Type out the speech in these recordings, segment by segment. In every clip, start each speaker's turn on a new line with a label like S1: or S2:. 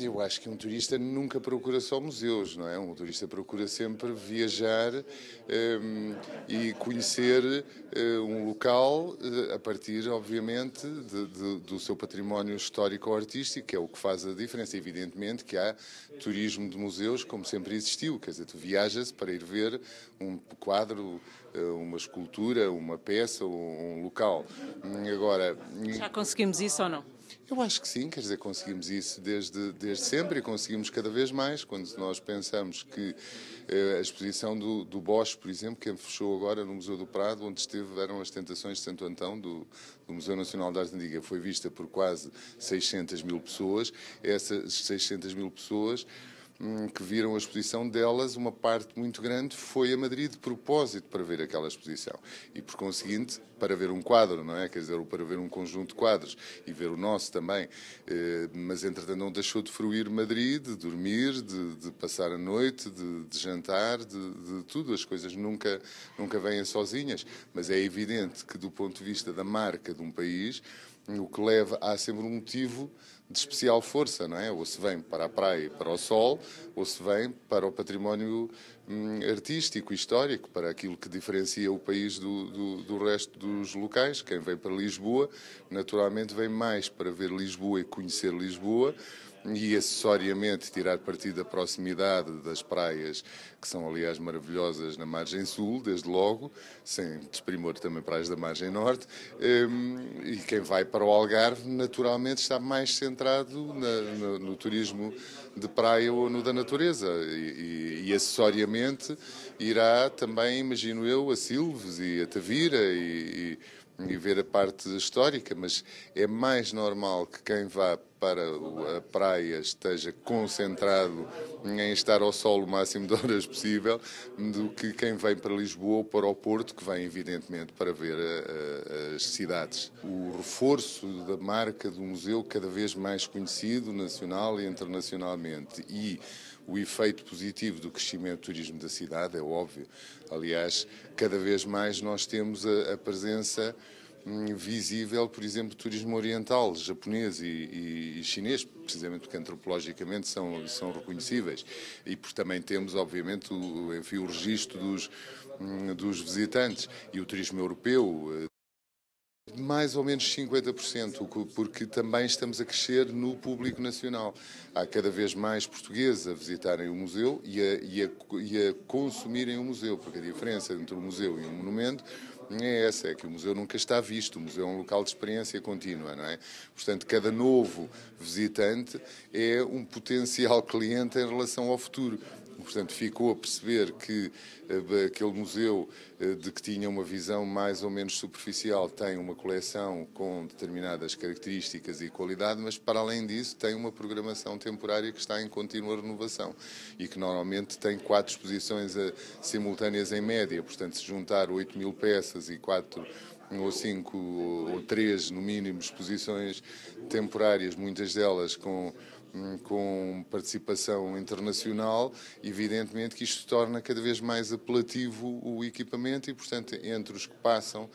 S1: Eu acho que um turista nunca procura só museus, não é? Um turista procura sempre viajar um, ehm, e conhecer eh, um local eh, a partir, obviamente, de, de, do seu património histórico-artístico, ou que é o que faz a diferença. Evidentemente que há turismo de museus, como sempre existiu, quer dizer, tu viajas para ir ver um quadro, eh, uma escultura, uma peça, um local. Agora... Já conseguimos isso ou não? Eu acho que sim, quer dizer, conseguimos isso desde, desde sempre e conseguimos cada vez mais. Quando nós pensamos que eh, a exposição do, do Bosch, por exemplo, que fechou agora no Museu do Prado, onde estiveram as tentações de Santo Antão, do, do Museu Nacional de Arte Antiga, foi vista por quase 600 mil pessoas. Essas 600 mil pessoas Hum, que viram a exposição delas, uma parte muito grande foi a Madrid de propósito para ver aquela exposição. E, por conseguinte, para ver um quadro, não é? Quer dizer, para ver um conjunto de quadros e ver o nosso também. Eh, mas, entretanto, não deixou de fruir Madrid, de dormir, de, de passar a noite, de, de jantar, de, de, tudo. As coisas nunca, nunca vêm sozinhas. Mas é evidente que, do ponto de vista da marca de um país, o que leva há sempre um motivo de especial força, não é? Ou se vem para a praia e para o sol, ou se vem para o património hum, artístico, histórico, para aquilo que diferencia o país do, do, do, resto dos locais. Quem vem para Lisboa, naturalmente, vem mais para ver Lisboa e conhecer Lisboa e acessoriamente tirar partido da proximidade das praias, que são aliás maravilhosas na margem sul, desde logo, sem desprimor também praias da margem norte, hum, e quem vai para o Algarve naturalmente está mais centrado na, no, no, turismo de praia ou no da natureza, e, e, e acessoriamente irá também, imagino eu, a Silves e a Tavira e, e e ver a parte histórica, mas é mais normal que quem vá para a praia esteja concentrado em estar ao sol o máximo de horas possível do que quem vem para Lisboa ou para o Porto, que vem evidentemente para ver eh, eh, as cidades. O reforço da marca do museu cada vez mais conhecido nacional e internacionalmente e o efeito positivo do crescimento do turismo da cidade é óbvio. Aliás, cada vez mais nós temos a presença visível, por exemplo, turismo oriental, japonês e, e, e, chinês, precisamente porque antropologicamente são, são reconhecíveis. E também temos, obviamente, o, enfim, o registro dos, hum, dos visitantes e o turismo europeu. Eh, mais ou menos 50%, porque também estamos a crescer no público nacional. Há cada vez mais portugueses a visitarem o museu e a, e a, e a consumirem o museu, porque a diferença entre o museu e um monumento é essa, é que o museu nunca está visto, o museu é um local de experiência contínua, não é? Portanto, cada novo visitante é um potencial cliente em relação ao futuro. Portanto, ficou a perceber que eh, aquele museu eh, de que tinha uma visão mais ou menos superficial tem uma coleção com determinadas características e qualidade, mas para além disso tem uma programação temporária que está em contínua renovação e que normalmente tem quatro exposições eh, simultâneas em média. Portanto, se juntar 8 mil peças e quatro ou cinco ou três, no mínimo, exposições temporárias, muitas delas com com participação internacional, evidentemente que isto torna cada vez mais apelativo o equipamento e, portanto, entre os que passam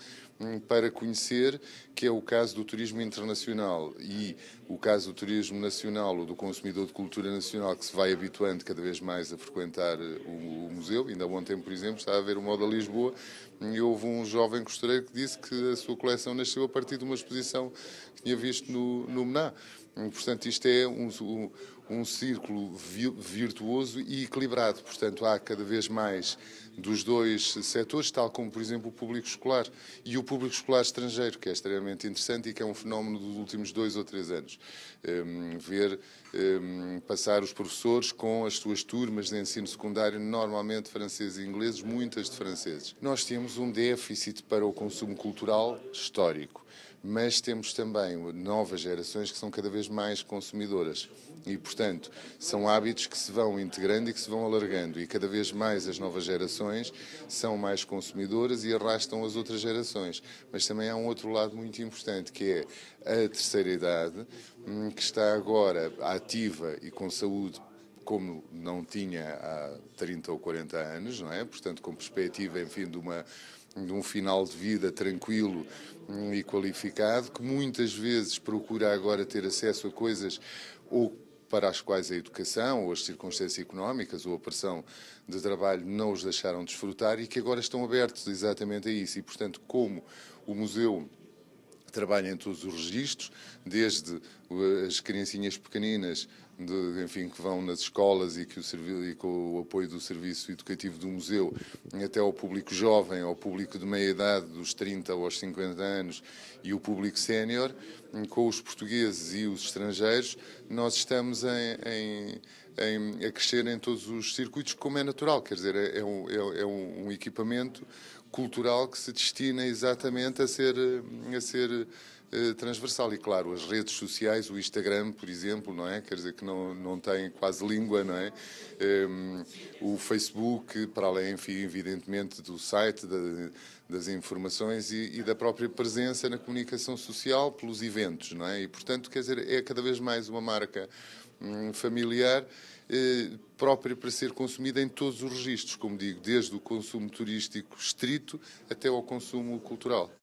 S1: para conhecer, que é o caso do turismo internacional e o caso do turismo nacional ou do consumidor de cultura nacional que se vai habituando cada vez mais a frequentar eh, o, o museu. Ainda ontem, por exemplo, estava a ver o Moda Lisboa e houve um jovem costureiro que disse que a sua coleção nasceu a partir de uma exposição que tinha visto no, no Mená. Portanto, isto é um, um, um círculo vi, virtuoso e equilibrado. Portanto, há cada vez mais dos dois setores, tal como, por exemplo, o público escolar e o público escolar estrangeiro, que é extremamente interessante e que é um fenómeno dos últimos dois ou três anos. Um, ehm, ver um, ehm, passar os professores com as suas turmas de ensino secundário, normalmente franceses e ingleses, muitas de franceses. Nós temos um déficit para o consumo cultural histórico mas temos também novas gerações que são cada vez mais consumidoras e, portanto, são hábitos que se vão integrando e que se vão alargando e cada vez mais as novas gerações são mais consumidoras e arrastam as outras gerações. Mas também há um outro lado muito importante que é a terceira idade, hum, que está agora ativa e com saúde como não tinha há 30 ou 40 anos, não é? Portanto, com perspectiva, enfim, de uma de um final de vida tranquilo hum, e qualificado, que muitas vezes procura agora ter acesso a coisas ou para as quais a educação ou as circunstâncias económicas ou a pressão de trabalho não os deixaram desfrutar e que agora estão abertos exatamente a isso. E, portanto, como o museu trabalha em todos os registros, desde uh, as criancinhas pequeninas de, enfim, que vão nas escolas e que, o, e o apoio do serviço educativo do museu até ao público jovem, ao público de meia idade, dos 30 aos 50 anos, e o público sénior, com os portugueses e os estrangeiros, nós estamos em, em em, a crescer em todos os circuitos, como é natural, quer dizer, é, é um, é, é um equipamento cultural que se destina exatamente a ser, a ser eh, transversal. E claro, as redes sociais, o Instagram, por exemplo, não é? Quer dizer que não, não tem quase língua, não é? Um, ehm, o Facebook, para além, enfim, evidentemente, do site, da, das informações e, e, da própria presença na comunicação social pelos eventos, não é? E portanto, quer dizer, é cada vez mais uma marca hum, familiar. Eh, própria para ser consumida em todos os registros, como digo, desde o consumo turístico estrito até ao consumo cultural.